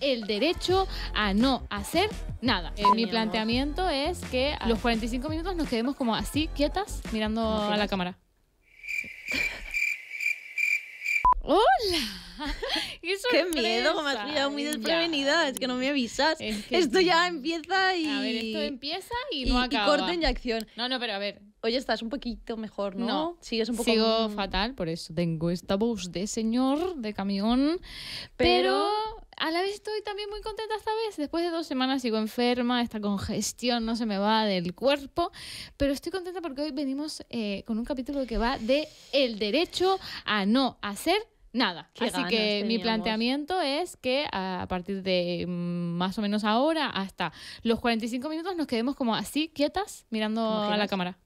el derecho a no hacer nada. mi planteamiento es que a los 45 minutos nos quedemos como así, quietas, mirando a la cámara. ¡Hola! ¡Qué, miedo! Me has pillado muy desprevenida. Es que no me avisas. esto ya empieza y. A ver, esto empieza y no acaba. Y acción. No, no, pero a ver, Hoy estás un poquito mejor, ¿no? un poco Sigo fatal, por eso tengo esta voz de señor, de camión, pero... a la vez estoy también muy contenta esta vez. Después de dos semanas sigo enferma, esta congestión no se me va del cuerpo, pero estoy contenta porque hoy venimos eh, con un capítulo que va de el derecho a no hacer nada. Así que mi planteamiento es que a partir de mm, más o menos ahora hasta los 45 minutos nos quedemos como así, quietas, mirando a la cámara.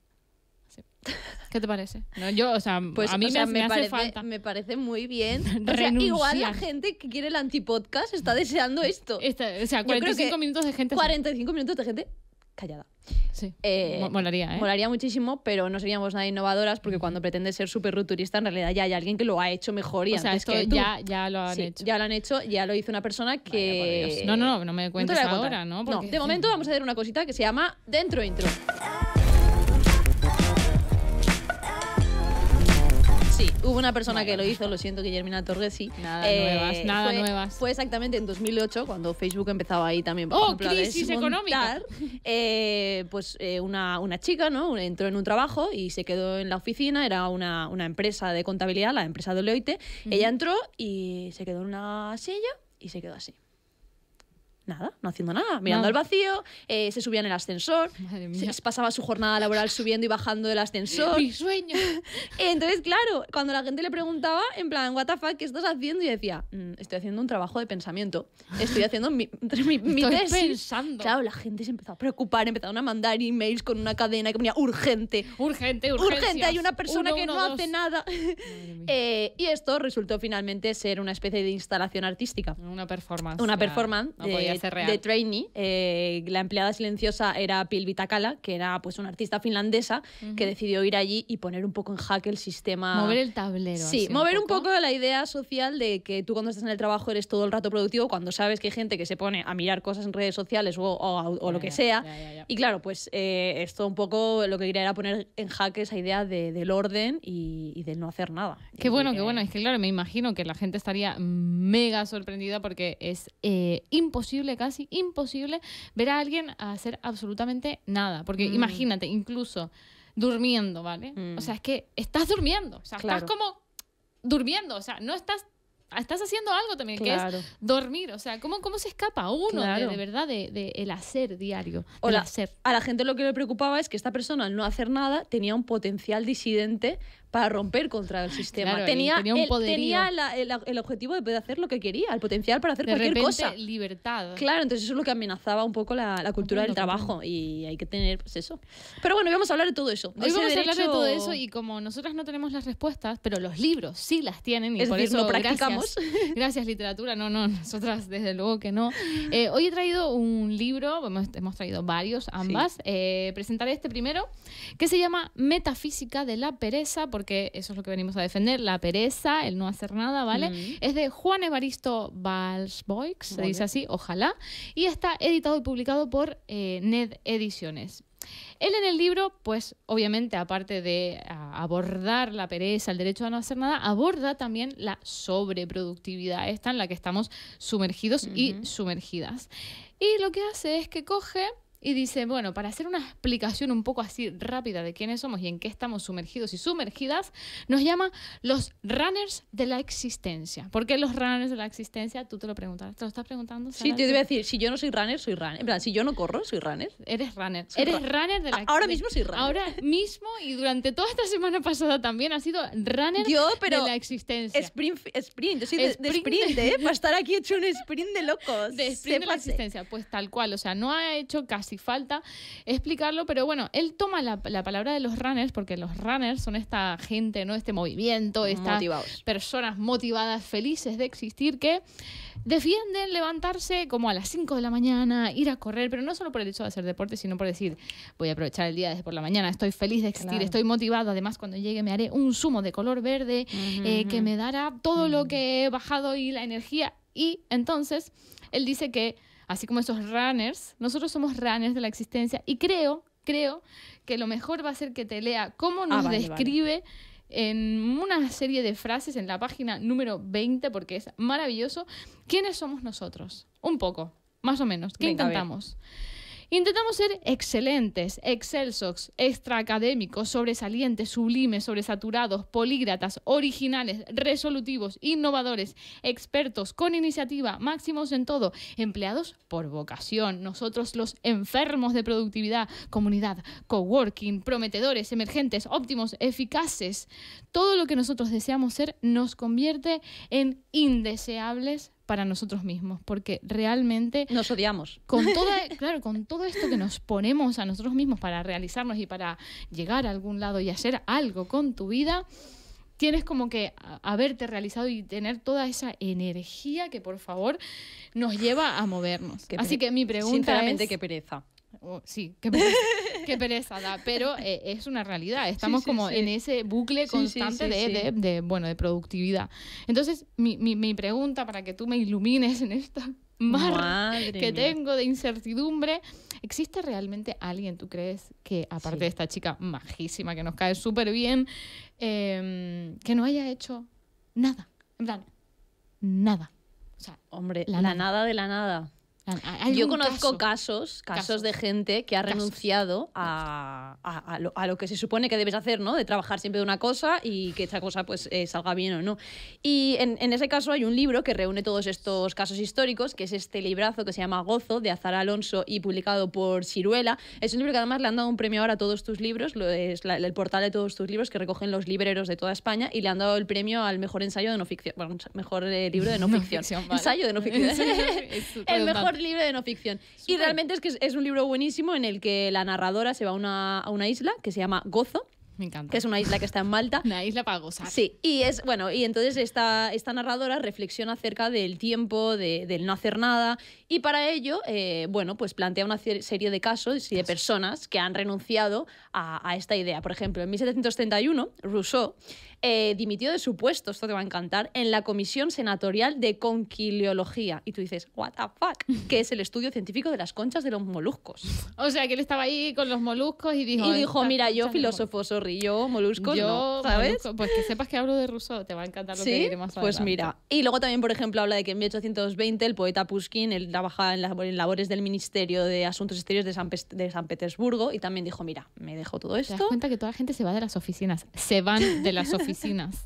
¿Qué te parece? No, yo, o sea, pues, a mí me, me, parece, hace falta. Me parece muy bien. igual la gente que quiere el antipodcast está deseando esto. o sea, 45 minutos de gente. 45 minutos de gente callada. Sí. Eh, molaría, ¿eh? Molaría muchísimo, pero no seríamos nada innovadoras porque cuando pretende ser súper rupturista, en realidad ya hay alguien que lo ha hecho mejor y antes que, ya, ya lo han hecho. Ya lo han hecho, ya lo hizo una persona que. no, no, no, no me cuento ahora, No, de momento vamos a hacer una cosita que se llama Dentro Intro. sí, hubo una persona que lo hizo, lo siento, Guillermina Torres, Nada nuevas, eh, nada fue, Fue exactamente en 2008, cuando Facebook empezaba ahí también, por oh, crisis económica. Eh, pues eh, una, chica, ¿no? Entró en un trabajo y se quedó en la oficina, era una, empresa de contabilidad, la empresa de Ella entró y se quedó en una silla y se quedó así. Nada, no haciendo nada, mirando al vacío, eh, se subía en el ascensor, se pasaba su jornada laboral subiendo y bajando del ascensor. ¡Mi sueño! Entonces, claro, cuando la gente le preguntaba, en plan, ¿What the fuck, ¿qué estás haciendo? Y decía, mm, estoy haciendo un trabajo de pensamiento, estoy haciendo mi, mi, tesis. pensando. Claro, la gente se empezó a preocupar, empezaron a mandar emails con una cadena que ponía urgente. Urgente, Urgente, hay una persona que no hace nada. Eh, y esto resultó finalmente ser una especie de instalación artística. Una performance. Una performance de trainee. Eh, la empleada silenciosa era Pilvita Kala que era pues una artista finlandesa que decidió ir allí y poner un poco en jaque el sistema. Mover el tablero. Sí, mover un poco. la idea social de que tú cuando estás en el trabajo eres todo el rato productivo, cuando sabes que hay gente que se pone a mirar cosas en redes sociales o, lo que sea. y claro, pues eh, esto un poco lo que quería era poner en jaque esa idea del orden y, de no hacer nada. Qué bueno, qué eh, bueno. Es que claro, me imagino que la gente estaría mega sorprendida porque es imposible casi imposible, ver a alguien hacer absolutamente nada. Porque mm. imagínate, incluso durmiendo, ¿vale? Mm. O sea, es que estás durmiendo, o sea, estás como durmiendo, o sea, no estás estás haciendo algo también, que es dormir. O sea, ¿cómo, cómo se escapa uno de, verdad del de, hacer diario? O hacer. A la gente lo que le preocupaba es que esta persona, al no hacer nada, tenía un potencial disidente para romper contra el sistema. tenía, tenía, el, tenía el, objetivo de poder hacer lo que quería, el potencial para hacer cualquier repente, cosa. libertad. Claro, entonces eso es lo que amenazaba un poco la, cultura del trabajo y hay que tener pues eso. Pero bueno, vamos a hablar de todo eso. Hoy vamos a hablar de todo eso y como nosotras no tenemos las respuestas, pero los libros sí las tienen y es por decir, eso practicamos. Gracias, literatura, no, no, nosotras desde luego que no. Eh, hoy he traído un libro, hemos, traído varios, ambas. Eh, presentaré este primero, que se llama Metafísica de la pereza, porque que eso es lo que venimos a defender, la pereza, el no hacer nada, ¿vale? Es de Juan Evaristo Valsboix, se dice así, ojalá, y está editado y publicado por eh, NED Ediciones. Él en el libro, pues obviamente, aparte de ah, abordar la pereza, el derecho a no hacer nada, aborda también la sobreproductividad, esta en la que estamos sumergidos y sumergidas. Y lo que hace es que coge y dice, bueno, para hacer una explicación un poco así rápida de quiénes somos y en qué estamos sumergidos y sumergidas, nos llama los runners de la existencia. ¿Por qué los runners de la existencia? Tú te lo preguntas. ¿Te lo estás preguntando? Sí, te voy a decir, si yo no soy runner, soy runner. En plan, si yo no corro, soy runner. Eres runner. Eres runner, de la Ahora mismo soy runner. Ahora mismo y durante toda esta semana pasada también ha sido runner de la existencia. Sprint, sprint. Yo De, sprint, ¿eh? Para estar aquí hecho un sprint de locos. De sprint de la existencia. Pues tal cual. O sea, no ha hecho casi si falta explicarlo, pero bueno, él toma la, palabra de los runners, porque los runners son esta gente, ¿no? Este movimiento, estas personas motivadas, felices de existir, que defienden levantarse como a las 5 de la mañana, ir a correr, pero no solo por el hecho de hacer deporte, sino por decir, voy a aprovechar el día desde por la mañana, estoy feliz de existir, estoy motivado, además cuando llegue me haré un zumo de color verde eh, que me dará todo lo mm. que he bajado y la energía. Y entonces, él dice que así como esos runners, nosotros somos runners de la existencia y creo, creo que lo mejor va a ser que te lea cómo nos ah, describe en una serie de frases en la página número 20, porque es maravilloso, quiénes somos nosotros, un poco, más o menos, qué intentamos. Intentamos ser excelentes, excelsos, extraacadémicos, sobresalientes, sublimes, sobresaturados, polígratas, originales, resolutivos, innovadores, expertos, con iniciativa, máximos en todo, empleados por vocación, nosotros los enfermos de productividad, comunidad, coworking, prometedores, emergentes, óptimos, eficaces. Todo lo que nosotros deseamos ser nos convierte en indeseables para nosotros mismos, porque realmente... Nos odiamos. Con toda, claro, con todo esto que nos ponemos a nosotros mismos para realizarnos y para llegar a algún lado y hacer algo con tu vida, tienes como que haberte realizado y tener toda esa energía que por favor nos lleva a movernos. Así que mi pregunta Sinceramente, qué pereza. Oh, sí, qué pereza, pero eh, es una realidad, estamos como en ese bucle constante de, bueno, de productividad. Entonces, mi, pregunta para que tú me ilumines en esta mar que tengo de incertidumbre. ¿Existe realmente alguien, tú crees, que aparte de esta chica majísima que nos cae súper bien, em, que no haya hecho nada? En plan, nada. O sea, Hombre, la, nada de la nada. Yo conozco casos, casos, de gente que ha renunciado a, a, lo, que se supone que debes hacer, ¿no? De trabajar siempre de una cosa y que esa cosa pues eh, salga bien o no. Y en, en, ese caso hay un libro que reúne todos estos casos históricos, que es este librazo que se llama Gozo, de Azar Alonso y publicado por Ciruela. Es un libro que además le han dado un premio ahora a todos tus libros, es el portal de todos tus libros que recogen los libreros de toda España y le han dado el premio al mejor ensayo de no ficción, bueno, mejor eh, libro de no ficción, ensayo de no ficción. el mejor libre libro de no ficción. Y realmente es que es, un libro buenísimo en el que la narradora se va a una, isla que se llama Gozo. Me encanta. Que es una isla que está en Malta. una isla para gozar. Sí, y es, bueno, y entonces esta, esta narradora reflexiona acerca del tiempo, de, del no hacer nada y para ello, eh, bueno, pues plantea una serie de casos y de personas que han renunciado a, esta idea. Por ejemplo, en 1731, Rousseau eh, dimitió de su puesto, esto te va a encantar, en la Comisión Senatorial de Conquiliología. Y tú dices, ¿What the fuck? Que es el estudio científico de las conchas de los moluscos. O sea, que él estaba ahí con los moluscos y dijo. Y dijo, mira, yo filósofo, sorry, yo moluscos. no, ¿sabes? Pues que sepas que hablo de Rousseau, te va a encantar lo que diré más Pues mira. Y luego también, por ejemplo, habla de que en 1820 el poeta Pushkin, el trabajaba en, labores del Ministerio de Asuntos Exteriores de San, Petersburgo y también dijo, mira, me dejo todo esto. Te das cuenta que toda la gente se va de las oficinas, se van de las oficinas.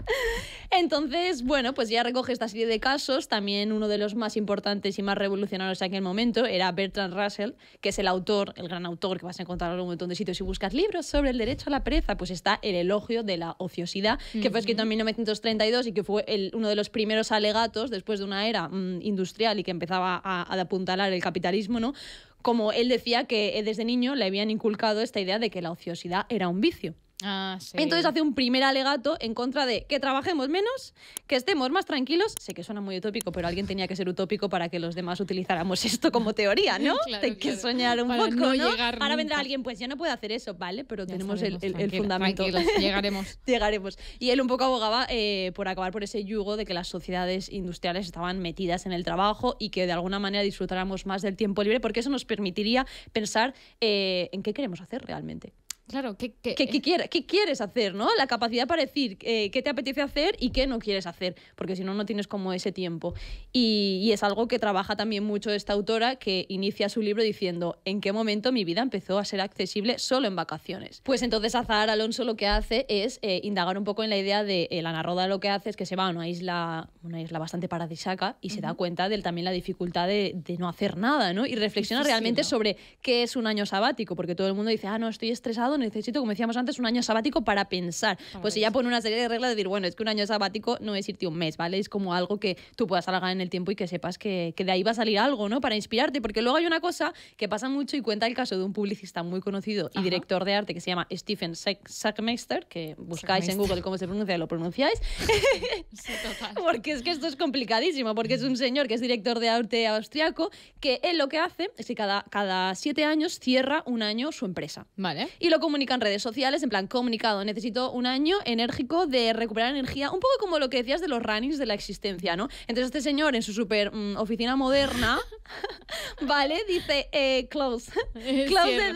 Entonces, bueno, pues ya recoge esta serie de casos. También uno de los más importantes y más revolucionarios en aquel momento era Bertrand Russell, que es el autor, el gran autor que vas a encontrar en un montón de sitios. Si buscas libros sobre el derecho a la pereza, pues está El elogio de la ociosidad, que fue escrito en 1932 y que fue uno de los primeros alegatos después de una era mm, industrial y que empezaba a, a apuntalar el capitalismo, ¿no? Como él decía que eh, desde niño le habían inculcado esta idea de que la ociosidad era un vicio. Ah, Entonces hace un primer alegato en contra de que trabajemos menos, que estemos más tranquilos. Sé que suena muy utópico, pero alguien tenía que ser utópico para que los demás utilizáramos esto como teoría, ¿no? Hay que soñar un poco, ¿no? Ahora vendrá alguien, pues yo no puedo hacer eso, ¿vale? Pero tenemos el, fundamento. llegaremos. llegaremos. Y él un poco abogaba eh, por acabar por ese yugo de que las sociedades industriales estaban metidas en el trabajo y que de alguna manera disfrutáramos más del tiempo libre, porque eso nos permitiría pensar eh, en qué queremos hacer realmente. Claro, ¿qué, qué, eh? ¿Qué, quieres hacer? ¿no? La capacidad para decir eh, qué te apetece hacer y qué no quieres hacer, porque si no, no tienes como ese tiempo. Y, es algo que trabaja también mucho esta autora, que inicia su libro diciendo en qué momento mi vida empezó a ser accesible solo en vacaciones. Pues entonces Azahar Alonso lo que hace es eh, indagar un poco en la idea de la narroda lo que hace es que se va a una isla, una isla bastante paradisaca y se da cuenta de también la dificultad de, de no hacer nada, ¿no? Y reflexiona realmente sobre qué es un año sabático, porque todo el mundo dice, ah, no, estoy estresado necesito, como decíamos antes, un año sabático para pensar. Pues si ya pone una serie de reglas de decir, bueno, es que un año sabático no es irte un mes, ¿vale? Es como algo que tú puedas alargar en el tiempo y que sepas que, que de ahí va a salir algo, ¿no? Para inspirarte, porque luego hay una cosa que pasa mucho y cuenta el caso de un publicista muy conocido y director de arte que se llama Stephen Sackmeister, que buscáis en Google cómo se pronuncia y lo pronunciáis. porque es que esto es complicadísimo, porque es un mm. señor que es director de arte austriaco, que él lo que hace es que cada, cada siete años cierra un año su empresa. Vale. Y lo comunica en redes sociales, en plan comunicado, necesito un año enérgico de recuperar energía, un poco como lo que decías de los runnings de la existencia, ¿no? Entonces este señor en su super mm, oficina moderna, ¿vale? Dice, eh, close, eh, close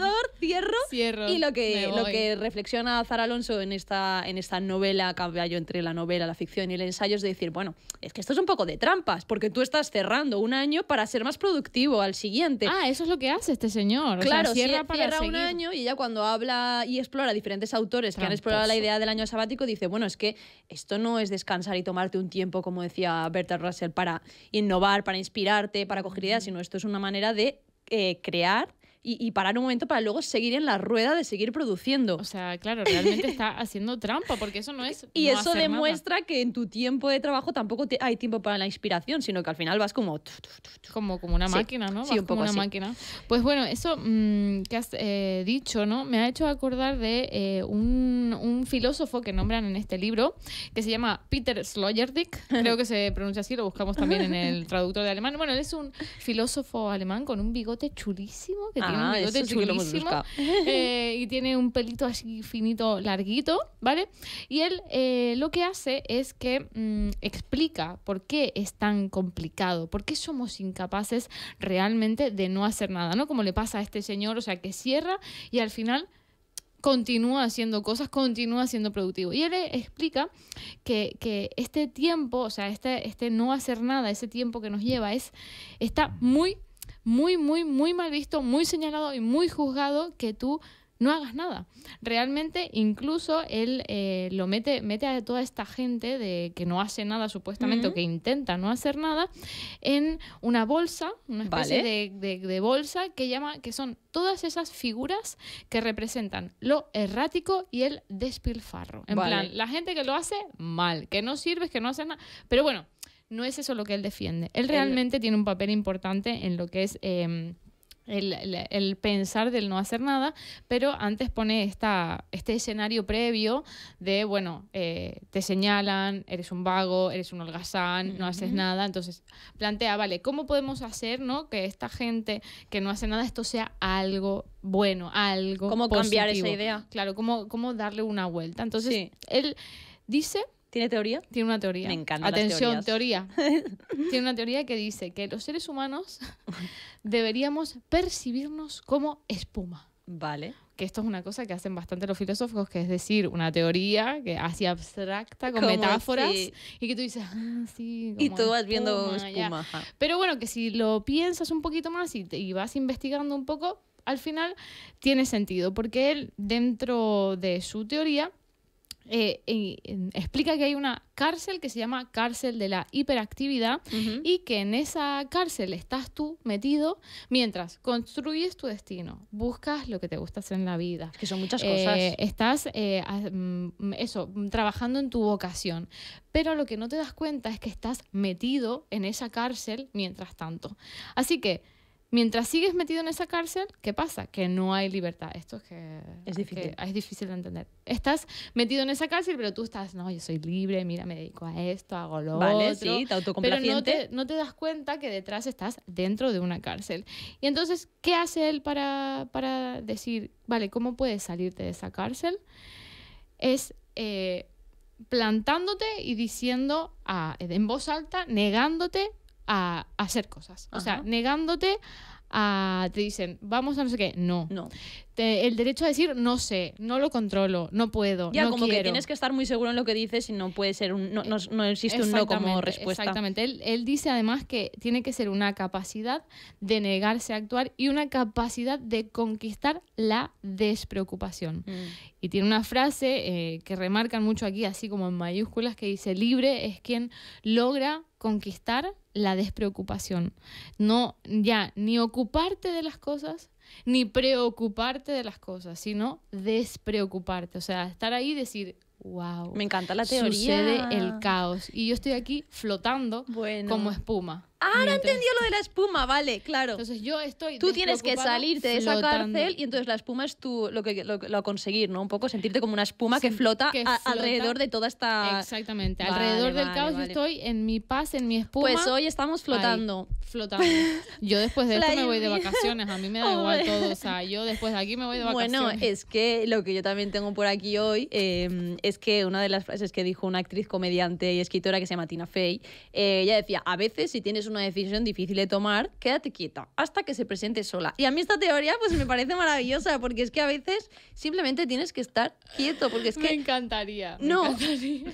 cierro, y lo que, lo que reflexiona Zara Alonso en esta, en esta novela, caballo entre la novela, la ficción y el ensayo, es decir, bueno, es que esto es un poco de trampas, porque tú estás cerrando un año para ser más productivo al siguiente. Ah, eso es lo que hace este señor. Claro, cierra, un año y ya cuando habla y explora diferentes autores que han ah, explorado la pues. idea del año sabático, dice, bueno, es que esto no es descansar y tomarte un tiempo, como decía Berta Russell, para innovar, para inspirarte, para coger ideas, sino esto es una manera de eh, crear y, parar un momento para luego seguir en la rueda de seguir produciendo. O sea, claro, realmente está haciendo trampa porque eso no es... Y eso demuestra que en tu tiempo de trabajo tampoco hay tiempo para la inspiración, sino que al final vas como... Como, como una máquina, ¿no? sí, un poco como una máquina. Pues bueno, eso mm, que has eh, dicho, ¿no? Me ha hecho acordar de eh, un, filósofo que nombran en este libro, que se llama Peter Sloyerdick, creo que se pronuncia así, lo buscamos también en el traductor de alemán. Bueno, él es un filósofo alemán con un bigote chulísimo que Ah, eh, y tiene un pelito así finito, larguito, ¿vale? Y él eh, lo que hace es que mm, explica por qué es tan complicado, por qué somos incapaces realmente de no hacer nada, ¿no? Como le pasa a este señor, o sea, que cierra y al final continúa haciendo cosas, continúa siendo productivo. Y él eh, explica que, este tiempo, o sea, este, este no hacer nada, ese tiempo que nos lleva, es, está muy muy, muy, muy mal visto, muy señalado y muy juzgado que tú no hagas nada. Realmente, incluso él eh, lo mete, mete a toda esta gente de que no hace nada supuestamente o que intenta no hacer nada en una bolsa, una especie de, bolsa que llama, que son todas esas figuras que representan lo errático y el despilfarro. En plan, la gente que lo hace mal, que no sirve, que no hace nada. Pero bueno, no es eso lo que él defiende. Él realmente tiene un papel importante en lo que es... Em, el, pensar del no hacer nada, pero antes pone esta, este escenario previo de, bueno, eh, te señalan, eres un vago, eres un holgazán, no haces nada. Entonces plantea, vale, ¿cómo podemos hacer ¿no? que esta gente que no hace nada, esto sea algo bueno, algo. ¿Cómo cambiar esa idea? Claro, ¿cómo, cómo darle una vuelta? Entonces, él dice ¿Tiene teoría? Tiene una teoría. Me encanta. Atención, teoría. Tiene una teoría que dice que los seres humanos deberíamos percibirnos como espuma. Vale. Que esto es una cosa que hacen bastante los filósofos, que es decir, una teoría que así abstracta, con metáforas, y que tú dices, ah, sí. Como y tú vas viendo espuma. Pero bueno, que si lo piensas un poquito más y vas investigando un poco, al final tiene sentido, porque él, dentro de su teoría, eh, explica que hay una cárcel que se llama cárcel de la hiperactividad y que en esa cárcel estás tú metido mientras construyes tu destino, buscas lo que te gusta hacer en la vida. Que son muchas eh, cosas. estás, eh, mm, eso, trabajando en tu vocación. Pero lo que no te das cuenta es que estás metido en esa cárcel mientras tanto. Así que Mientras sigues metido en esa cárcel, ¿qué pasa? Que no hay libertad. Esto es que es difícil, de entender. Estás metido en esa cárcel, pero tú estás, no, yo soy libre, mira, me dedico a esto, hago lo vale, Sí, te autocomplaciente. Pero no te, das cuenta que detrás estás dentro de una cárcel. Y entonces, ¿qué hace él para, decir, vale, ¿cómo puedes salirte de esa cárcel? Es eh, plantándote y diciendo en voz alta, negándote a, hacer cosas. O sea, negándote a, te dicen, vamos a no sé qué, no. No. el derecho a decir, no sé, no lo controlo, no puedo, ya, como que tienes que estar muy seguro en lo que dices y no puede ser un, no, existe un no como respuesta. Exactamente. Él, dice además que tiene que ser una capacidad de negarse a actuar y una capacidad de conquistar la despreocupación. Mm. Y tiene una frase eh, que remarcan mucho aquí, así como en mayúsculas, que dice, libre es quien logra conquistar la despreocupación. No, ya, ni ocuparte de las cosas, ni preocuparte de las cosas, sino despreocuparte. O sea, estar ahí y decir, wow. Me encanta la teoría. Sucede el caos. Y yo estoy aquí flotando como espuma. Ahora entendió lo de la espuma, vale, claro. Entonces yo estoy. Tú tienes que salirte de esa cárcel y entonces la espuma es tú lo que lo, conseguir, ¿no? Un poco sentirte como una espuma que, flota, alrededor de toda esta. Exactamente, alrededor del caos yo estoy en mi paz, en mi espuma. Pues hoy estamos flotando. flotando. Yo después de esto me voy de vacaciones, a mí me da igual todo. O sea, yo después de aquí me voy de vacaciones. Bueno, es que lo que yo también tengo por aquí hoy em, es que una de las frases que dijo una actriz comediante y escritora que se llama Tina Fey, eh, ella decía: a veces si tienes una decisión difícil de tomar, quédate quieta hasta que se presente sola. Y a mí esta teoría pues me parece maravillosa porque es que a veces simplemente tienes que estar quieto porque es que... Me encantaría. No,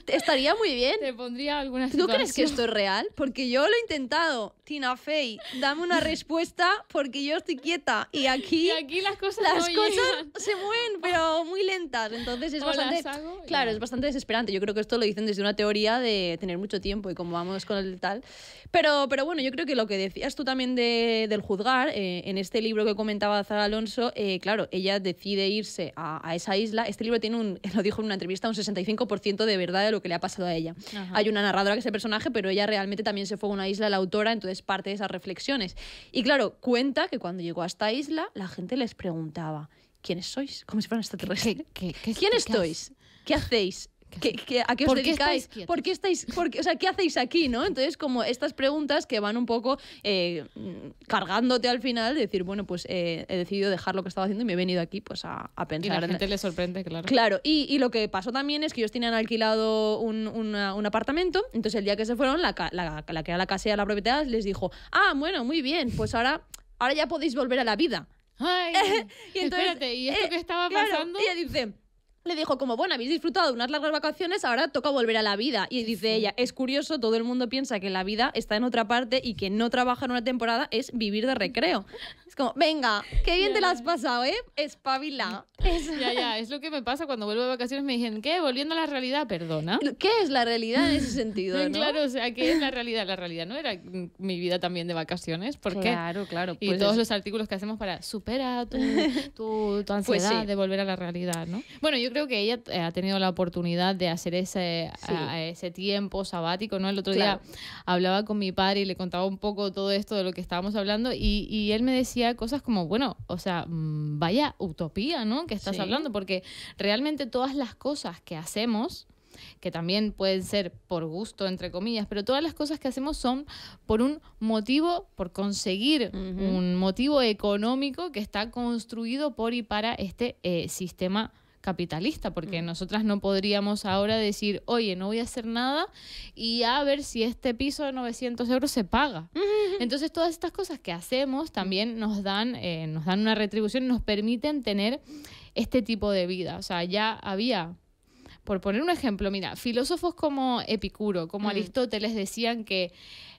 estaría muy bien. Te pondría alguna ¿Tú crees que esto es real? Porque yo lo he intentado Tina Fey, dame una respuesta porque yo estoy quieta. Y aquí, aquí las cosas, se mueven, pero muy lentas. Entonces es bastante. claro, es bastante desesperante. Yo creo que esto lo dicen desde una teoría de tener mucho tiempo y cómo vamos con el tal. Pero, pero bueno, yo creo que lo que decías tú también de, del juzgar, eh, en este libro que comentaba Zara Alonso, eh, claro, ella decide irse a, esa isla. Este libro tiene un, lo dijo en una entrevista, un 65% de verdad de lo que le ha pasado a ella. Hay una narradora que es el personaje, pero ella realmente también se fue a una isla, la autora, entonces parte de esas reflexiones. Y claro, cuenta que cuando llegó a esta isla, la gente les preguntaba, ¿quiénes sois? Como si fueran extraterrestres. quiénes sois? ¿Qué hacéis? a qué os ¿Por dedicáis? Qué ¿Por qué estáis? Por qué, o sea, ¿qué hacéis aquí? ¿no? Entonces, como estas preguntas que van un poco eh, cargándote al final, decir, bueno, pues eh, he decidido dejar lo que estaba haciendo y me he venido aquí pues a, pensar. Y la gente le sorprende, claro. Claro, y, lo que pasó también es que ellos tenían alquilado un, apartamento, entonces el día que se fueron, la, que era la casera, la propiedad, les dijo, ah, bueno, muy bien, pues ahora, ahora ya podéis volver a la vida. Ay, y entonces, ¿y esto eh, que estaba pasando? ella dice le dijo como, bueno, habéis disfrutado de unas largas vacaciones, ahora toca volver a la vida. Y dice ella, es curioso, todo el mundo piensa que la vida está en otra parte y que no trabajar una temporada es vivir de recreo venga, qué bien te la has pasado, ¿eh? Espabila. Ya, ya, es lo que me pasa cuando vuelvo de vacaciones. Me dicen, ¿qué? Volviendo a la realidad, perdona. ¿Qué es la realidad en ese sentido? claro, o sea, ¿qué es la realidad? La realidad no era mi vida también de vacaciones. ¿Por qué? Claro, claro. y pues todos los artículos que hacemos para superar tu, tu, ansiedad pues de volver a la realidad, ¿no? Bueno, yo creo que ella eh, ha tenido la oportunidad de hacer ese, ese tiempo sabático, ¿no? El otro día hablaba con mi padre y le contaba un poco todo esto de lo que estábamos hablando y, y él me decía cosas como, bueno, o sea, mm, vaya utopía, ¿no? Que estás hablando, porque realmente todas las cosas que hacemos, que también pueden ser por gusto, entre comillas, pero todas las cosas que hacemos son por un motivo, por conseguir un motivo económico que está construido por y para este eh, sistema capitalista, porque mm. nosotras no podríamos ahora decir, oye, no voy a hacer nada y a ver si este piso de 900 euros se paga. Entonces todas estas cosas que hacemos también mm. nos dan, eh, nos dan una retribución, nos permiten tener este tipo de vida. O sea, ya había por poner un ejemplo, mira, filósofos como Epicuro, como mm. Aristóteles decían que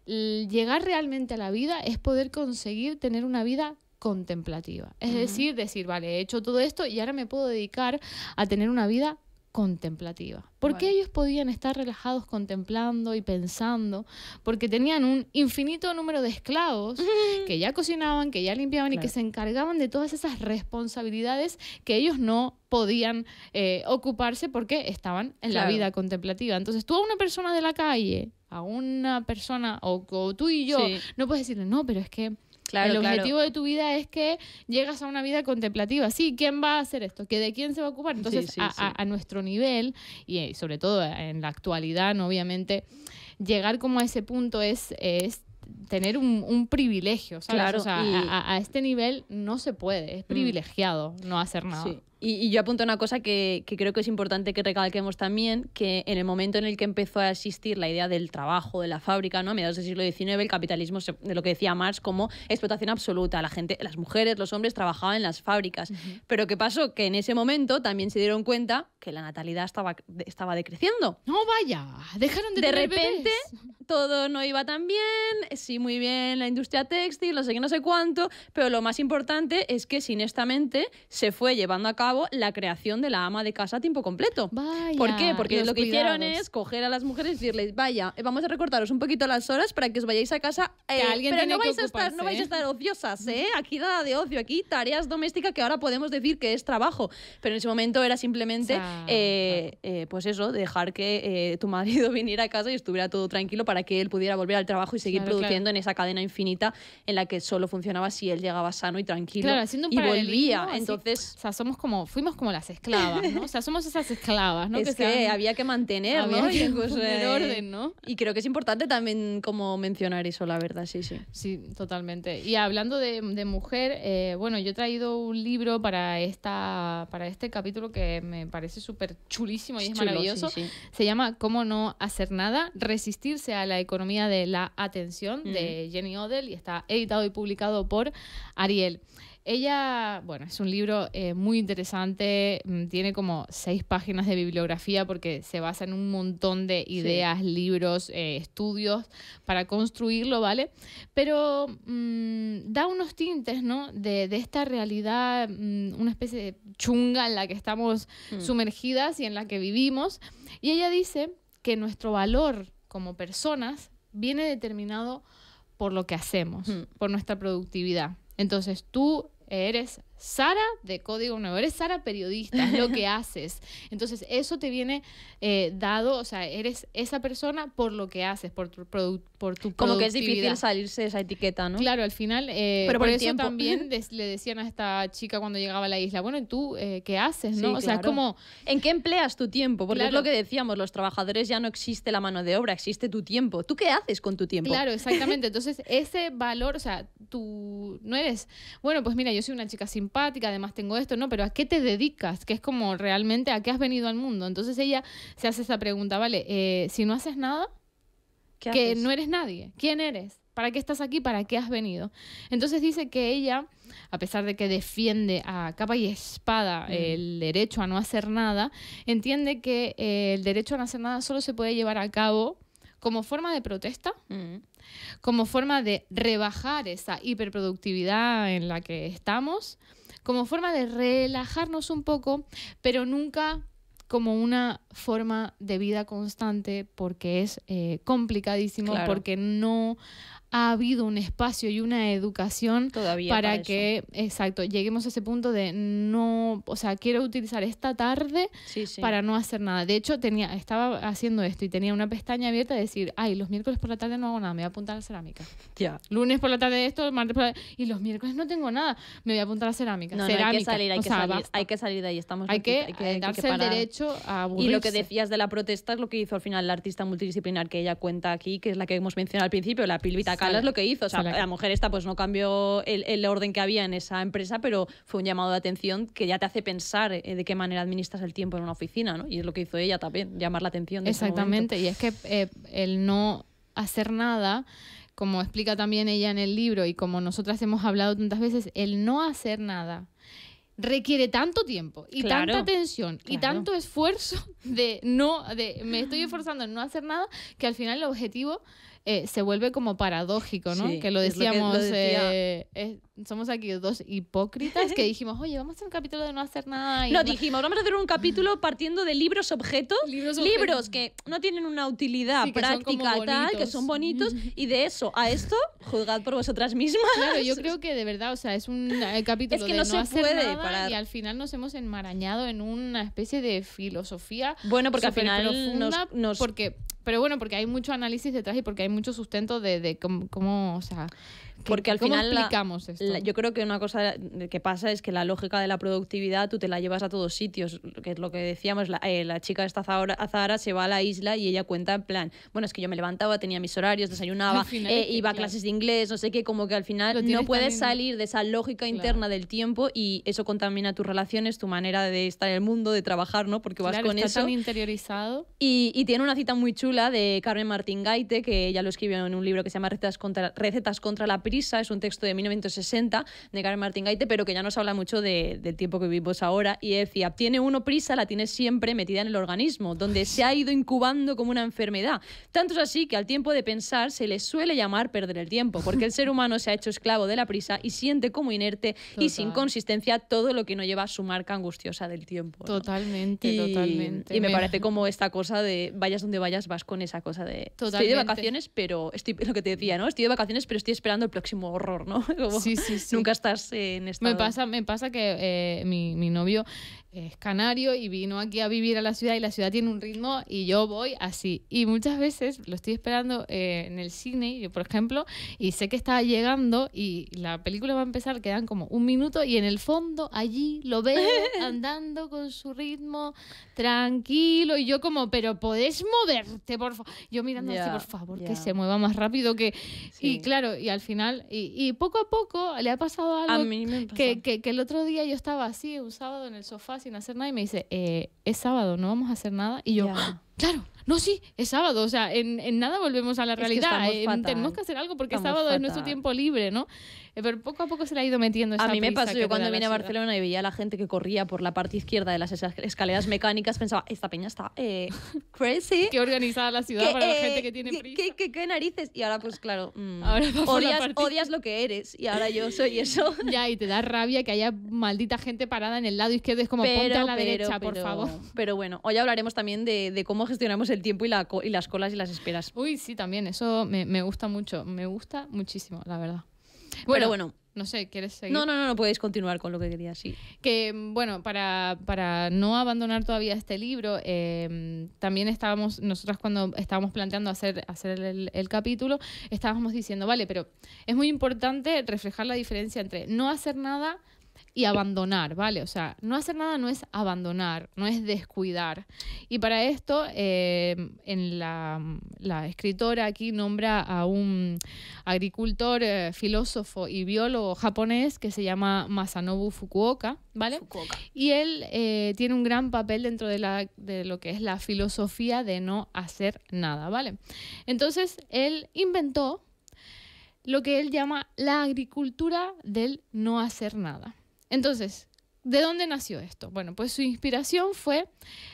llegar realmente a la vida es poder conseguir tener una vida contemplativa. Es decir, decir, vale, he hecho todo esto y ahora me puedo dedicar a tener una vida contemplativa. Porque qué ellos podían estar relajados contemplando y pensando, porque tenían un infinito número de esclavos que ya cocinaban, que ya limpiaban y que se encargaban de todas esas responsabilidades que ellos no podían eh, ocuparse porque estaban en la vida contemplativa. Entonces tú a una persona de la calle, a una persona, o, tú y yo, no puedes decirle, no, pero es que el objetivo de tu vida es que llegas a una vida contemplativa. Sí, ¿quién va a hacer esto? ¿Que ¿De quién se va a ocupar? Entonces, a, nuestro nivel y eh, sobre todo en la actualidad, obviamente, llegar como a ese punto es, es tener un, privilegio. Claro, a, este nivel no se puede, es mm. privilegiado no hacer nada. Y, yo apunto una cosa que, creo que es importante que recalquemos también, que en el momento en el que empezó a existir la idea del trabajo, de la fábrica, ¿no? a mediados del siglo XIX, el capitalismo, de lo que decía Marx, como explotación absoluta. La gente, las mujeres, los hombres trabajaban en las fábricas. Pero ¿qué pasó? Que en ese momento también se dieron cuenta que la natalidad estaba, estaba decreciendo. No, vaya, dejaron de De repente todo no iba tan bien, sí, muy bien la industria textil, no sé qué, no sé cuánto, pero lo más importante es que sinestamente se fue llevando a cabo la creación de la ama de casa a tiempo completo. ¿Por qué? Porque lo que hicieron es coger a las mujeres y decirles, vaya, eh, vamos a recortaros un poquito las horas para que os vayáis a casa. Eh, pero no vais, a estar, no vais a estar ¿eh? ociosas, ¿eh? Aquí nada de ocio, aquí tareas domésticas que ahora podemos decir que es trabajo. Pero en ese momento era simplemente, pues eso, dejar que tu marido viniera a casa y estuviera todo tranquilo para que él pudiera volver al trabajo y seguir produciendo en esa cadena infinita en la que solo funcionaba si él llegaba sano y tranquilo y volvía. Entonces, o sea, somos como fuimos como las esclavas, ¿no? O sea, somos esas esclavas, ¿no? que, había que mantener, ¿no? Que poner pues, eh, orden, ¿no? Y creo que es importante también como mencionar eso, la verdad, sí, sí. Sí, totalmente. Y hablando de, mujer, eh, bueno, yo he traído un libro para, esta, para este capítulo que me parece súper chulísimo y es, maravilloso. Se llama Cómo no hacer nada, resistirse a la economía de la atención, de Jenny Odell, y está editado y publicado por Ariel. Ella, bueno, es un libro eh, muy interesante, mm, tiene como seis páginas de bibliografía porque se basa en un montón de ideas, libros, eh, estudios para construirlo, ¿vale? Pero mm, da unos tintes, ¿no? De, esta realidad, mm, una especie de chunga en la que estamos sumergidas y en la que vivimos. Y ella dice que nuestro valor como personas viene determinado por lo que hacemos, por nuestra productividad. Entonces tú eres Sara de Código Nuevo, eres Sara periodista, es lo que haces. Entonces, eso te viene eh, dado, o sea, eres esa persona por lo que haces, por tu, por tu Como que es difícil salirse de esa etiqueta, ¿no? Claro, al final, eh, Pero por, eso también le decían a esta chica cuando llegaba a la isla, bueno, ¿y ¿tú eh, qué haces, no? sea, es como... ¿En qué empleas tu tiempo? Porque es lo que decíamos, los trabajadores ya no existe la mano de obra, existe tu tiempo. ¿Tú qué haces con tu tiempo? Claro, exactamente. Entonces, ese valor, o sea, tú no eres, bueno, pues mira, yo soy una chica sin además tengo esto, ¿no? Pero ¿a qué te dedicas? Que es como realmente a qué has venido al mundo. Entonces ella se hace esa pregunta, vale, eh, si no haces nada, que haces? no eres nadie, ¿quién eres? ¿Para qué estás aquí? ¿Para qué has venido? Entonces dice que ella, a pesar de que defiende a capa y espada mm. el derecho a no hacer nada, entiende que eh, el derecho a no hacer nada solo se puede llevar a cabo como forma de protesta, mm. como forma de rebajar esa hiperproductividad en la que estamos como forma de relajarnos un poco, pero nunca como una forma de vida constante porque es eh, complicadísimo, porque no ha habido un espacio y una educación Todavía para, que, exacto, lleguemos a ese punto de no, o sea, quiero utilizar esta tarde para no hacer nada. De hecho, tenía, estaba haciendo esto y tenía una pestaña abierta de decir, ay, los miércoles por la tarde no hago nada, me voy a apuntar a la cerámica. Ya. Lunes por la tarde esto, martes por la tarde, y los miércoles no tengo nada, me voy a apuntar a cerámica. cerámica. hay que salir, hay, que salir hay que salir de ahí, estamos Hay que, hay que, darse el derecho a aburrirse. Y lo que decías de la protesta es lo que hizo al final la artista multidisciplinar que ella cuenta aquí, que es la que hemos mencionado al principio, la pilvita es lo que hizo. O sea, la mujer esta pues no cambió el, el, orden que había en esa empresa, pero fue un llamado de atención que ya te hace pensar eh, de qué manera administras el tiempo en una oficina, ¿no? Y es lo que hizo ella también, llamar la atención. Exactamente, y es que eh, el no hacer nada como explica también ella en el libro y como nosotras hemos hablado tantas veces, el no hacer nada requiere tanto tiempo y tanta atención y tanto esfuerzo de no de me estoy esforzando en no hacer nada que al final el objetivo eh, se vuelve como paradójico, ¿no? que lo decíamos, eh, somos aquí dos hipócritas que dijimos, oye, vamos a hacer un capítulo de no hacer nada. Y no, dijimos, vamos a hacer un capítulo partiendo de libros objetos libros, libros que no tienen una utilidad práctica tal, que son bonitos, y de eso a esto, juzgad por vosotras mismas. Claro, yo creo que de verdad, o sea, es un eh, capítulo que no, se puede nada y al final nos hemos enmarañado en una especie de filosofía. Bueno, porque al final nos, Porque, pero bueno, porque hay mucho análisis detrás y porque hay mucho sustento de, cómo, cómo, o sea... Porque al ¿Cómo final esto? yo creo que una cosa que pasa es que la lógica de la productividad tú te la llevas a todos sitios, que es lo que decíamos, la, eh, la chica esta Zahara, se va a la isla y ella cuenta en plan, bueno, es que yo me levantaba, tenía mis horarios, desayunaba, eh, iba a clases de inglés, no sé qué, como que al final no puedes salir de esa lógica interna del tiempo y eso contamina tus relaciones, tu manera de estar en el mundo, de trabajar, ¿no? Porque vas con eso. Tan interiorizado. Y, tiene una cita muy chula de Carmen Martín Gaite, que ella lo escribió en un libro que se llama Recetas contra, Recetas contra la pri es un texto de 1960 de Karen Martín Gaite, pero que ya nos habla mucho del tiempo que vivimos ahora. Y decía, tiene uno prisa, la tiene siempre metida en el organismo, donde se ha ido incubando como una enfermedad. Tanto es así que al tiempo de pensar se le suele llamar perder el tiempo, porque el ser humano se ha hecho esclavo de la prisa y siente como inerte y sin consistencia todo lo que no lleva su marca angustiosa del tiempo. Totalmente, totalmente. Y me, parece como esta cosa de vayas donde vayas, vas con esa cosa de estoy de vacaciones, pero estoy, lo que te decía, ¿no? Estoy de vacaciones, pero estoy esperando el próximo horror, ¿no? Como sí, sí, sí. Nunca estás en estado... Me pasa, me pasa que eh, mi, mi novio es canario y vino aquí a vivir a la ciudad y la ciudad tiene un ritmo y yo voy así. Y muchas veces lo estoy esperando eh, en el cine, yo por ejemplo, y sé que está llegando y la película va a empezar, quedan como un minuto y en el fondo allí lo veo andando con su ritmo tranquilo y yo como, pero podés moverte, por favor. Yo mirando así, por favor, que se mueva más rápido que... Y claro, y al final y, poco a poco le ha pasado algo que, el otro día yo estaba así, un sábado en el sofá sin hacer nada, y me dice, eh, es sábado, no vamos a hacer nada. Y yo, Claro, no, sí, es sábado, o sea, en, nada volvemos a la realidad. tenemos que hacer algo porque sábado es nuestro tiempo libre, ¿no? Eh, pero poco a poco se le ha ido metiendo esa A mí me pasó, yo cuando vine a Barcelona y veía a la gente que corría por la parte izquierda de las escaleras mecánicas, pensaba, esta peña está eh, crazy. Qué organizada la ciudad para la eh, gente que tiene prisa. Qué, narices. Y ahora, pues claro, mm, ahora odias, lo que eres y ahora yo soy eso. Ya, y te da rabia que haya maldita gente parada en el lado izquierdo, es como pero, ponte a la derecha, por favor. Pero bueno, hoy hablaremos también de, de cómo gestionamos el tiempo y, la, y las colas y las esperas. Uy, sí, también, eso me, gusta mucho, me gusta muchísimo, la verdad. Bueno, bueno. No sé, ¿quieres seguir? No, no, no, no podéis continuar con lo que querías, sí. Que, bueno, para, para no abandonar todavía este libro, em, también estábamos, nosotras cuando estábamos planteando hacer, hacer el, el, capítulo, estábamos diciendo, vale, pero es muy importante reflejar la diferencia entre no hacer nada, y abandonar, ¿vale? O sea, no hacer nada no es abandonar, no es descuidar. Y para esto, eh, en la, escritora aquí nombra a un agricultor, eh, filósofo y biólogo japonés que se llama Masanobu Fukuoka, ¿vale? Y él eh, tiene un gran papel dentro de, de lo que es la filosofía de no hacer nada, ¿vale? Entonces, él inventó lo que él llama la agricultura del no hacer nada. Entonces, ¿de dónde nació esto? Bueno, pues su inspiración fue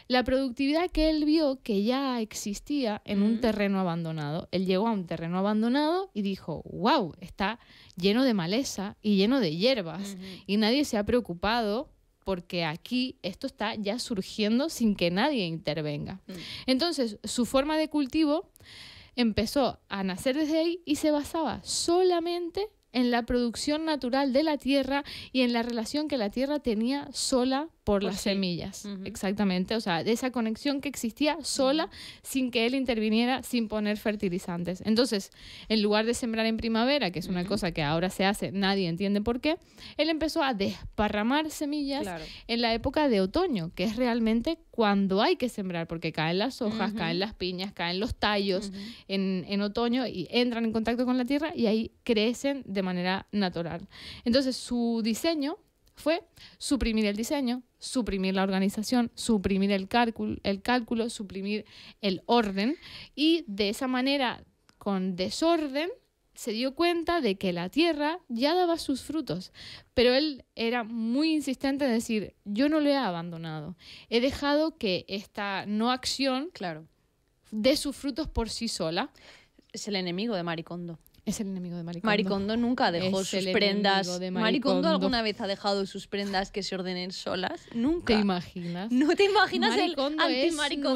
la productividad que él vio que ya existía en un terreno abandonado. Él llegó a un terreno abandonado y dijo, wow, está lleno de maleza y lleno de hierbas y nadie se ha preocupado porque aquí esto está ya surgiendo sin que nadie intervenga. Entonces, su forma de cultivo empezó a nacer desde ahí y se basaba solamente en la producción natural de la tierra y en la relación que la tierra tenía sola por pues las semillas, exactamente, o sea, esa conexión que existía sola, sin que él interviniera, sin poner fertilizantes. Entonces, en lugar de sembrar en primavera, que es una cosa que ahora se hace, nadie entiende por qué, él empezó a desparramar semillas en la época de otoño, que es realmente cuando hay que sembrar, porque caen las hojas, caen las piñas, caen los tallos en otoño y entran en contacto con la tierra y ahí crecen de manera natural. Entonces, su diseño fue suprimir el diseño, suprimir la organización, suprimir el cálculo, el cálculo, suprimir el orden y de esa manera, con desorden, se dio cuenta de que la tierra ya daba sus frutos, pero él era muy insistente en decir, yo no lo he abandonado, he dejado que esta no acción claro. dé sus frutos por sí sola. Es el enemigo de Maricondo. Es el enemigo de Maricondo. Maricondo nunca dejó sus prendas. Maricondo. alguna vez ha dejado sus prendas que se ordenen solas. Nunca. ¿Te imaginas? No te imaginas Maricondo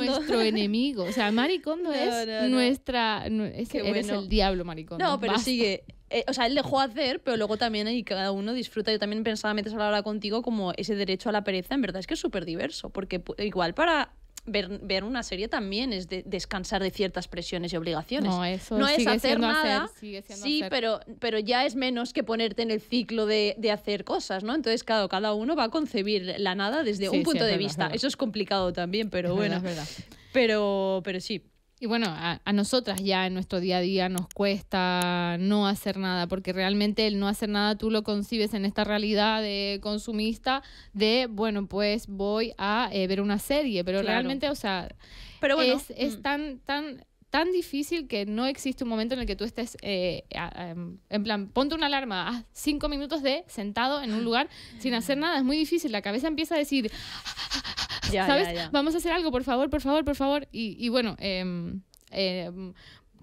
es nuestro enemigo. O sea, Maricondo es nuestra. Es, eres el diablo, Maricondo. No, pero sigue. Eh, o sea, él dejó hacer, pero luego también ahí cada uno disfruta. Yo también pensaba metes a contigo como ese derecho a la pereza. En verdad es que es súper diverso, porque igual para ver, una serie también es de, descansar de ciertas presiones y obligaciones. No, es hacer nada. sí, Pero, pero ya es menos que ponerte en el ciclo de, hacer cosas, ¿no? Entonces, cada uno va a concebir la nada desde un punto de vista. Eso es complicado también, pero bueno. Verdad, pero, pero sí. Y bueno, a, nosotras ya en nuestro día a día nos cuesta no hacer nada, porque realmente el no hacer nada tú lo concibes en esta realidad de consumista, de, bueno, pues voy a eh, ver una serie, pero realmente, o sea, es, es mm. tan, tan, tan difícil que no existe un momento en el que tú estés, eh, em, en plan, ponte una alarma, a cinco minutos de sentado en un ah. lugar sin hacer nada, es muy difícil, la cabeza empieza a decir... Vamos a hacer algo, por favor, por favor, por favor. Y, bueno, em, em,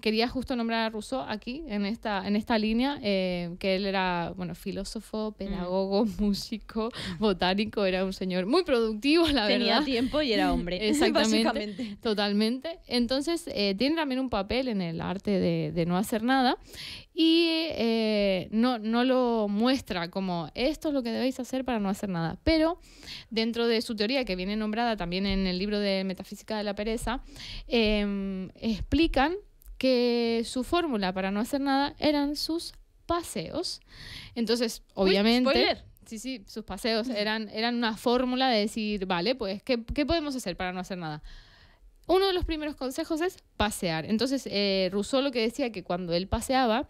quería justo nombrar a Rousseau aquí, en esta, en esta línea, em, que él era, bueno, filósofo, mm. pedagogo, músico, botánico, era un señor muy productivo, la verdad. Tenía tiempo y era hombre. Exactamente. Totalmente. Entonces, eh, tiene también un papel en el arte de, de no hacer nada. Y eh, no, no lo muestra como esto es lo que debéis hacer para no hacer nada. Pero dentro de su teoría, que viene nombrada también en el libro de Metafísica de la Pereza, em, explican que su fórmula para no hacer nada eran sus paseos. Entonces, obviamente... Sí, sí, sus paseos mm. eran, eran una fórmula de decir, vale, pues, ¿qué, podemos hacer para no hacer nada? Uno de los primeros consejos es pasear. Entonces, eh, Rousseau lo que decía que cuando él paseaba,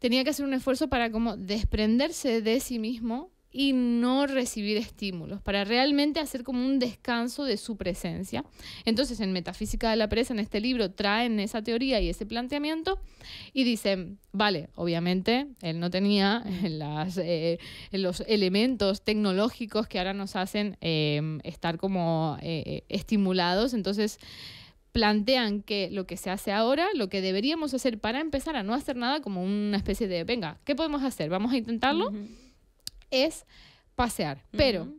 tenía que hacer un esfuerzo para como desprenderse de sí mismo y no recibir estímulos, para realmente hacer como un descanso de su presencia. Entonces, en Metafísica de la Presa, en este libro, traen esa teoría y ese planteamiento y dicen, vale, obviamente él no tenía las, eh, los elementos tecnológicos que ahora nos hacen eh, estar como eh, estimulados, entonces plantean que lo que se hace ahora, lo que deberíamos hacer para empezar a no hacer nada como una especie de, venga, ¿qué podemos hacer? Vamos a intentarlo, es pasear, pero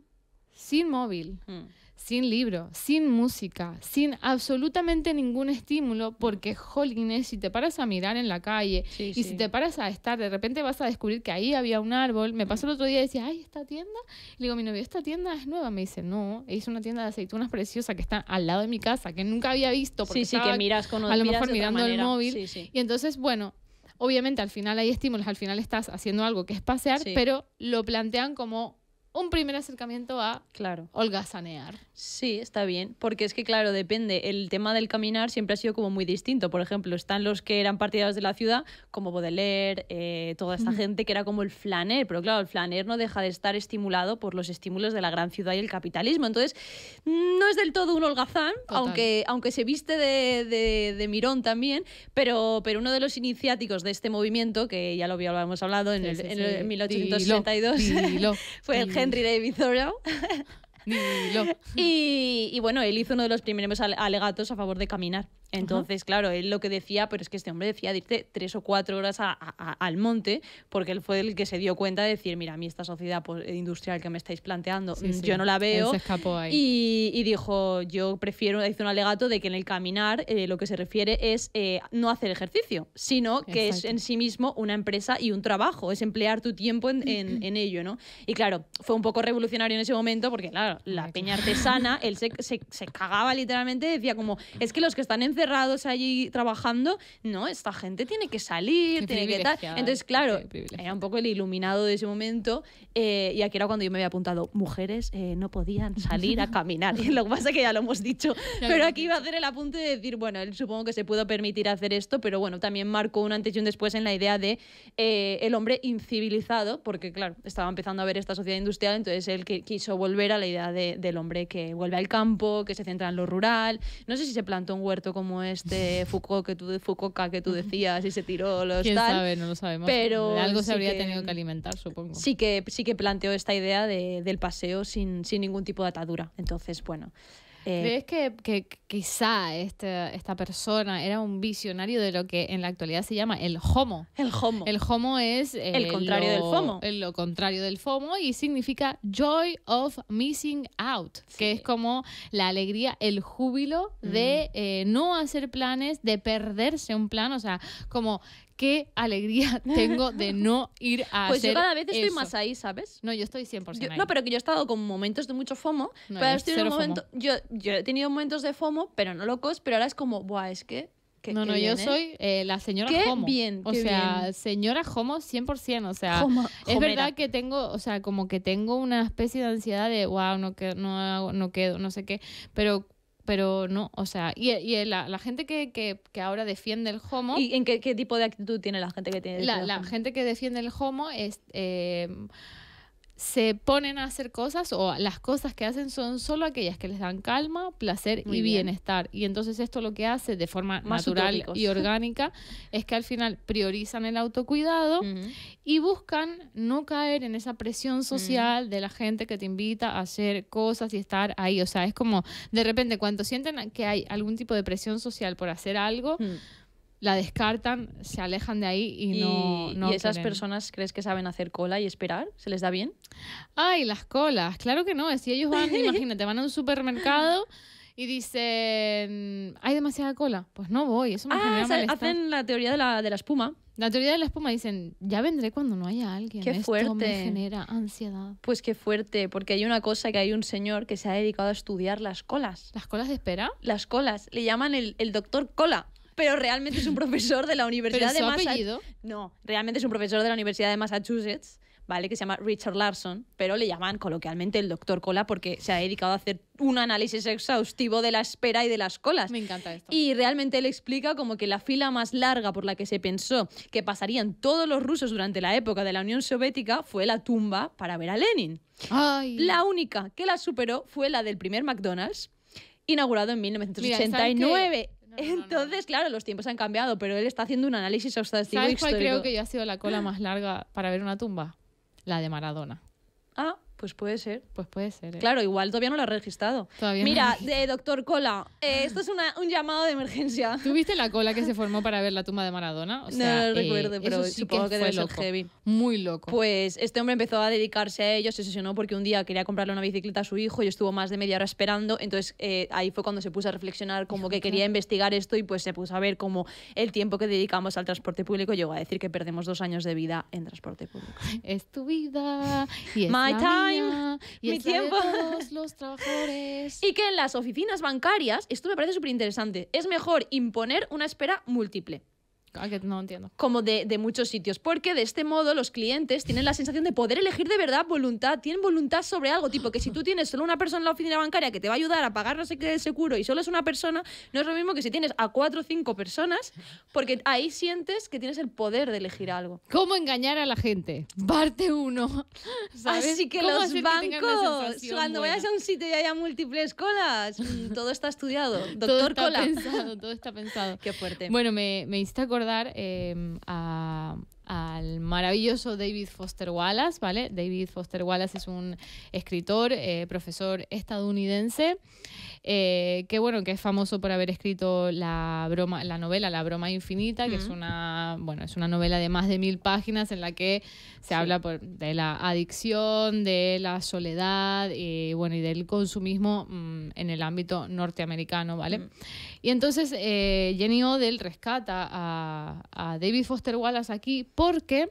sin móvil. Mm sin libro, sin música, sin absolutamente ningún estímulo, porque, jolines, si te paras a mirar en la calle y si te paras a estar, de repente vas a descubrir que ahí había un árbol. Me pasó el otro día y decía, ay, ¿esta tienda? le digo, mi novio, ¿esta tienda es nueva? Me dice, no, es una tienda de aceitunas preciosa que está al lado de mi casa, que nunca había visto, porque sí, sí, que miras con a lo mejor mirando el móvil. y entonces, bueno, obviamente al final hay estímulos, al final estás haciendo algo que es pasear, pero lo plantean como un primer acercamiento a claro. holgazanear. Sí, está bien, porque es que claro, depende, el tema del caminar siempre ha sido como muy distinto, por ejemplo, están los que eran partidarios de la ciudad, como Baudelaire, eh, toda esta gente que era como el flaner, pero claro, el flaner no deja de estar estimulado por los estímulos de la gran ciudad y el capitalismo, entonces no es del todo un holgazán, aunque, aunque se viste de, Mirón también, pero, pero uno de los iniciáticos de este movimiento, que ya lo habíamos hablado en, 1862, fue el Henry David Thoreau. y, y, bueno, él hizo uno de los primeros alegatos a favor de caminar. Entonces, claro, él lo que decía, pero es que este hombre decía de irte tres o cuatro horas a, al monte, porque él fue el que se dio cuenta de decir, mira, a mí esta sociedad pues, industrial que me estáis planteando, mm, yo no la veo. escapó Y, y, dijo, yo prefiero, hizo un alegato de que en el caminar eh, lo que se refiere es eh, no hacer ejercicio, sino que es en sí mismo una empresa y un trabajo, es emplear tu tiempo en, en, ello, ¿no? Y claro, fue un poco revolucionario en ese momento, porque claro, la peña artesana, él se, se, cagaba literalmente, decía como, es que los que están encerrados allí trabajando, no, esta gente tiene que salir, tiene que tal. Entonces, claro, era un poco el iluminado de ese momento eh, y aquí era cuando yo me había apuntado, mujeres eh, no podían salir a caminar. lo que pasa es que ya lo hemos dicho, pero aquí iba a hacer el apunte de decir, bueno, él supongo que se pudo permitir hacer esto, pero bueno, también marcó un antes y un después en la idea de eh, el hombre incivilizado, porque claro, estaba empezando a ver esta sociedad industrial, entonces él quiso volver a la idea del hombre que vuelve al campo, que se centra en lo rural. No sé si se plantó un huerto como este Foucault que tú, Foucault que tú decías y se tiró los ¿Quién sabe? No lo sabemos. Pero algo se habría tenido que alimentar, supongo. Sí que, sí que planteó esta idea del paseo sin, sin ningún tipo de atadura. Entonces, bueno ves eh, que, quizá este, esta persona era un visionario de lo que en la actualidad se llama el homo? El homo. El homo es... Eh, el contrario del FOMO. El, lo contrario del FOMO y significa joy of missing out, que es como la alegría, el júbilo de mm. eh, no hacer planes, de perderse un plan, o sea, como qué alegría tengo de no ir a Pues yo cada vez estoy más ahí, ¿sabes? No, yo estoy 100% ahí. No, pero que yo he estado con momentos de mucho FOMO, pero Yo, he tenido momentos de FOMO, pero no locos, pero ahora es como, buah, es que... no, no, yo ¿eh? soy eh, la señora qué Homo. bien, O sea, señora Homo 100%, o sea... es verdad que tengo, o sea, como que tengo una especie de ansiedad de, wow, no, no, no quedo, no sé qué, pero pero no, o sea, y, y la, la, gente que, que, que, ahora defiende el homo... ¿Y en qué, tipo de actitud tiene la gente que tiene La, la gente que defiende el homo es... Eh, se ponen a hacer cosas o las cosas que hacen son solo aquellas que les dan calma, placer y bienestar. Y entonces esto lo que hace de forma natural y orgánica es que al final priorizan el autocuidado y buscan no caer en esa presión mm. social de la gente que te invita a hacer cosas y estar ahí. O sea, es como de repente cuando sienten que hay algún tipo de presión social por hacer algo, mm la descartan, se alejan de ahí y, no, no, ¿Y esas personas crees que saben hacer cola y esperar? ¿Se les da bien? Ay, las colas, claro que no. Si ellos van, imagínate, van a un supermercado y dicen, hay demasiada cola. Pues no voy, eso me ah, Hacen la teoría de la, espuma. La teoría de la espuma dicen, ya vendré cuando no haya alguien. Qué Esto me genera ansiedad. Pues qué fuerte, porque hay una cosa que hay un señor que se ha dedicado a estudiar las colas. ¿Las colas de espera? Las colas. Le llaman el doctor cola pero realmente es un profesor de la Universidad de Massachusetts. No, realmente es un profesor de la Universidad de Massachusetts. ¿vale? Que se llama Richard Larson, pero le llaman coloquialmente el doctor cola porque se ha dedicado a hacer un análisis exhaustivo de la espera y de las colas. Me encanta esto. Y realmente él explica como que la fila más larga por la que se pensó que pasarían todos los rusos durante la época de la Unión Soviética fue la tumba para ver a Lenin. La única que la superó fue la del primer McDonald's, inaugurado en 1989. Entonces, claro, los tiempos han cambiado, pero él está haciendo un análisis exhaustivo ¿Sabes cuál creo que yo ha sido la cola más larga para ver una tumba? La de Maradona. Ah, pues puede ser. Pues puede ser. ¿eh? Claro, igual todavía no lo ha registrado. Mira, de doctor Cola, eh, ah. esto es una, un llamado de emergencia. ¿Tuviste la cola que se formó para ver la tumba de Maradona? no lo eh, recuerdo, pero supongo que, heavy. Muy loco. Pues este hombre empezó a dedicarse a ello, se sesionó porque un día quería comprarle una bicicleta a su hijo y estuvo más de media hora esperando. Entonces ahí fue cuando se puso a reflexionar como que quería investigar esto y pues se puso a ver como el tiempo que dedicamos al transporte público llegó a decir que perdemos dos años de vida en transporte público. Es tu vida y mi tiempo. Y que en las oficinas bancarias, esto me parece súper interesante, es mejor imponer una espera múltiple. Ah, no entiendo. Como de, de, muchos sitios. Porque de este modo los clientes tienen la sensación de poder elegir de verdad voluntad, tienen voluntad sobre algo. Tipo que si tú tienes solo una persona en la oficina bancaria que te va a ayudar a pagar no sé qué seguro y solo es una persona, no es lo mismo que si tienes a cuatro o cinco personas, porque ahí sientes que tienes el poder de elegir algo. ¿Cómo engañar a la gente? Parte uno. ¿sabes? Así que los bancos, cuando vayas a un sitio y haya múltiples colas, mm, todo está estudiado. Doctor todo está Cola. Pensado, todo está pensado. Qué fuerte. Bueno, me, me insta a recordar eh, al maravilloso David Foster Wallace, ¿vale? David Foster Wallace es un escritor, eh, profesor estadounidense, eh, que bueno, que es famoso por haber escrito la broma, la novela La broma infinita, que es una, bueno, es una novela de más de mil páginas en la que se habla por, de la adicción, de la soledad y bueno, y del consumismo mm, en el ámbito norteamericano, ¿vale? Y entonces eh, Jenny Odell rescata a David Foster Wallace aquí porque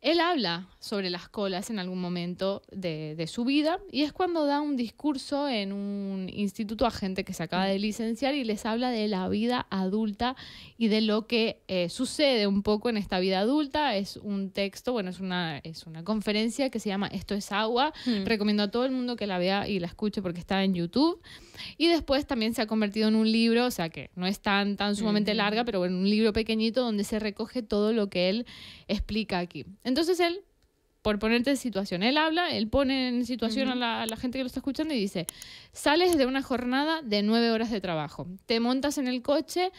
él habla sobre las colas en algún momento de, su vida y es cuando da un discurso en un instituto a gente que se acaba de licenciar y les habla de la vida adulta y de lo que eh, sucede un poco en esta vida adulta. Es un texto, bueno, es una, es una conferencia que se llama Esto es agua. Mm. Recomiendo a todo el mundo que la vea y la escuche porque está en YouTube. Y después también se ha convertido en un libro, o sea que no es tan, tan sumamente larga, pero en un libro pequeñito donde se recoge todo lo que él explica aquí. Entonces él por ponerte en situación. Él habla, él pone en situación a, la, gente que lo está escuchando y dice, sales de una jornada de nueve horas de trabajo, te montas en el coche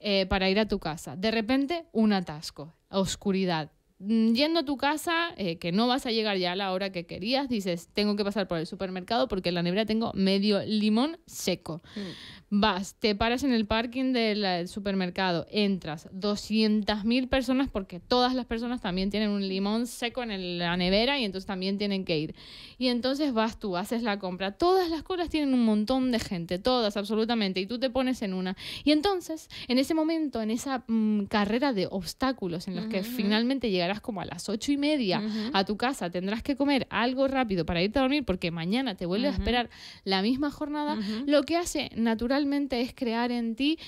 eh, para ir a tu casa, de repente un atasco, oscuridad, Mm, yendo a tu casa, eh, que no vas a llegar ya a la hora que querías, dices, tengo que pasar por el supermercado porque en la nevera tengo medio limón seco. Mm. Vas, te paras en el parking del, supermercado, entras, 200.000 personas, porque todas las personas también tienen un limón seco en la nevera y entonces también tienen que ir. Y entonces vas tú, haces la compra. Todas las colas tienen un montón de gente, todas, absolutamente, y tú te pones en una. Y entonces, en ese momento, en esa mm, carrera de obstáculos en los que finalmente llega llegarás como a las ocho y media a tu casa, tendrás que comer algo rápido para irte a dormir porque mañana te vuelve a esperar la misma jornada, lo que hace naturalmente es crear en ti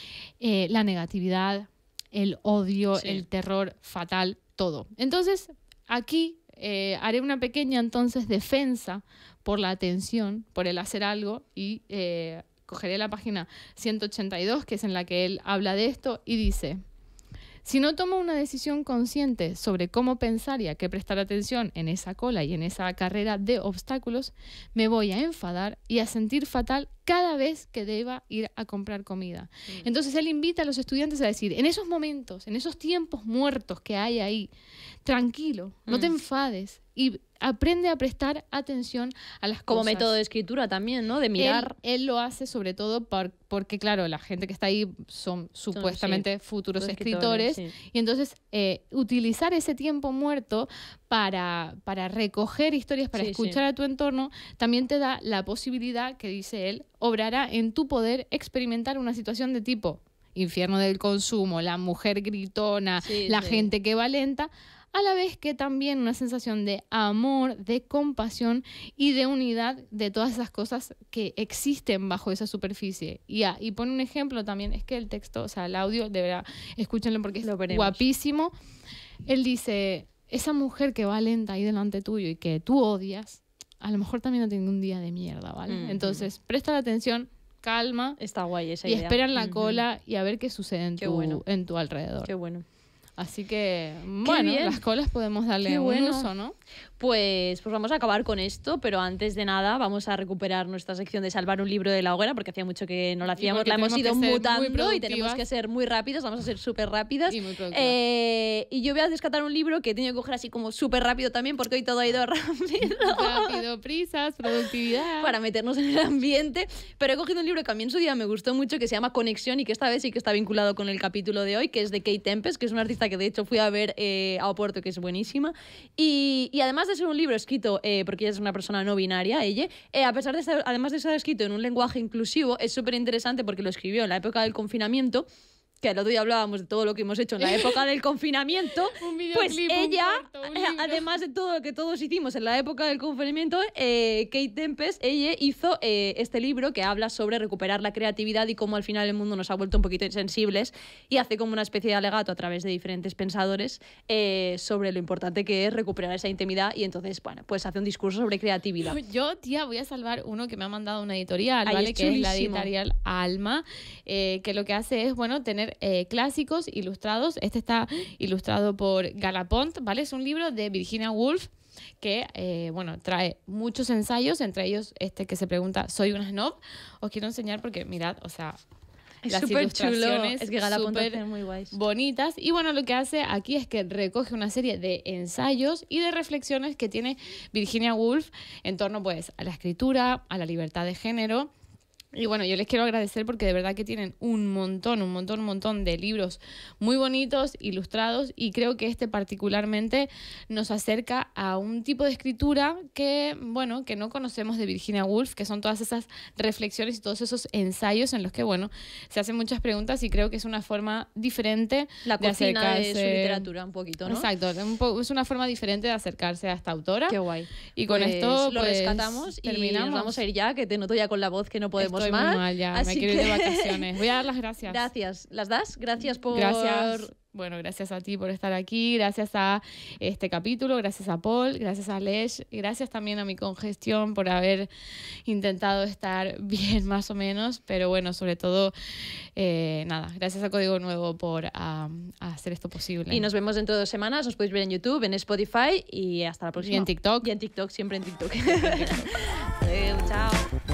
eh, la negatividad, el odio, el terror fatal, todo. Entonces, aquí eh, haré una pequeña entonces defensa por la atención, por el hacer algo y eh, cogeré la página 182, que es en la que él habla de esto, y dice... Si no tomo una decisión consciente sobre cómo pensar y a qué prestar atención en esa cola y en esa carrera de obstáculos, me voy a enfadar y a sentir fatal cada vez que deba ir a comprar comida. Entonces él invita a los estudiantes a decir, en esos momentos, en esos tiempos muertos que hay ahí, tranquilo, no te mm. enfades, y aprende a prestar atención a las Como cosas. Como método de escritura también, ¿no? De mirar. Él, lo hace sobre todo porque, claro, la gente que está ahí son supuestamente futuros escritores. Y entonces eh, utilizar ese tiempo muerto para, para recoger historias, para escuchar a tu entorno, también te da la posibilidad que dice él, obrará en tu poder experimentar una situación de tipo infierno del consumo, la mujer gritona, la gente que va lenta, a la vez que también una sensación de amor, de compasión y de unidad de todas esas cosas que existen bajo esa superficie. Y, ah, y pone un ejemplo también, es que el texto, o sea, el audio, de verdad, escúchenlo porque es guapísimo. Él dice, esa mujer que va lenta ahí delante tuyo y que tú odias, a lo mejor también no tiene un día de mierda, ¿vale? Entonces, presta la atención, calma. Está guay esa y idea. espera en la cola y a ver qué sucede en, tu, en tu alrededor. Qué bueno. Así que, bueno, las colas podemos darle un uso, ¿no? Pues, pues, vamos a acabar con esto, pero antes de nada vamos a recuperar nuestra sección de salvar un libro de la hoguera, porque hacía mucho que no lo hacíamos, la hemos ido mutando y tenemos que ser muy rápidos vamos a ser súper rápidas. Eh, y, yo voy a descartar un libro que he tenido que coger así como súper rápido también, porque hoy todo ha ido ah. rápido. Rápido, prisas, productividad. Para meternos en el ambiente, pero he cogido un libro que a en su día me gustó mucho, que se llama Conexión y que esta vez sí que está vinculado con el capítulo de hoy, que es de Kate Tempest, que es una artista que de hecho fui a ver eh, a Oporto, que es buenísima. y además de ser un libro escrito, eh, porque ella es una persona no binaria, ella, eh, a pesar de además de ser escrito en un lenguaje inclusivo, es súper interesante porque lo escribió en la época del confinamiento que el otro día hablábamos de todo lo que hemos hecho en la época del confinamiento, pues ella, además de todo lo que todos hicimos en la época del confinamiento, eh, Kate Tempest, ella hizo eh, este libro que habla sobre recuperar la creatividad y cómo al final el mundo nos ha vuelto un poquito insensibles y hace como una especie de alegato a través de diferentes pensadores eh, sobre lo importante que es recuperar esa intimidad y entonces, bueno, pues hace un discurso sobre creatividad. Yo, tía, voy a salvar uno que me ha mandado una editorial, ¿vale? que es la editorial Alma, que lo que hace es, bueno, tener eh, clásicos ilustrados. Este está ilustrado por Galapont, ¿vale? Es un libro de Virginia Woolf que eh, bueno, trae muchos ensayos, entre ellos este que se pregunta, ¿soy una snob? Os quiero enseñar porque mirad, o sea, las ilustraciones es que muy guays. bonitas. Y bueno, lo que hace aquí es que recoge una serie de ensayos y de reflexiones que tiene Virginia Woolf en torno pues a la escritura, a la libertad de género y bueno, yo les quiero agradecer porque de verdad que tienen un montón, un montón, un montón de libros muy bonitos, ilustrados, y creo que este particularmente nos acerca a un tipo de escritura que, bueno, que no conocemos de Virginia Woolf, que son todas esas reflexiones y todos esos ensayos en los que, bueno, se hacen muchas preguntas y creo que es una forma diferente La de acercarse. De su literatura un poquito, ¿no? Exacto, es una forma diferente de acercarse a esta autora. Qué guay. Y con pues esto pues, y terminamos. vamos a ir ya, que te noto ya con la voz que no podemos estoy Muy mal ya. me quiero ir de vacaciones. Voy a dar las gracias. Gracias. ¿Las das? Gracias por. Gracias. Bueno, gracias a ti por estar aquí, gracias a este capítulo, gracias a Paul, gracias a Lesh, gracias también a mi congestión por haber intentado estar bien más o menos, pero bueno, sobre todo, eh, nada, gracias a Código Nuevo por hacer esto posible. Y nos vemos dentro de dos semanas, nos podéis ver en YouTube, en Spotify y hasta la próxima. Y en TikTok. Y en TikTok, siempre en TikTok. chao.